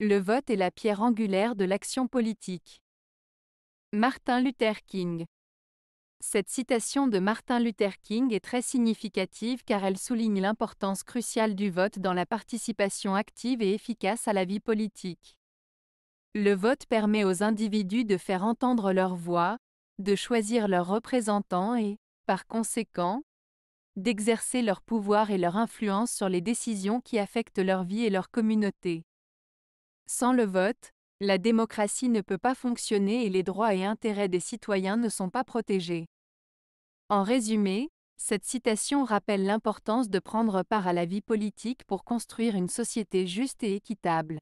Le vote est la pierre angulaire de l'action politique. Martin Luther King Cette citation de Martin Luther King est très significative car elle souligne l'importance cruciale du vote dans la participation active et efficace à la vie politique. Le vote permet aux individus de faire entendre leur voix, de choisir leurs représentants et, par conséquent, d'exercer leur pouvoir et leur influence sur les décisions qui affectent leur vie et leur communauté. Sans le vote, la démocratie ne peut pas fonctionner et les droits et intérêts des citoyens ne sont pas protégés. En résumé, cette citation rappelle l'importance de prendre part à la vie politique pour construire une société juste et équitable.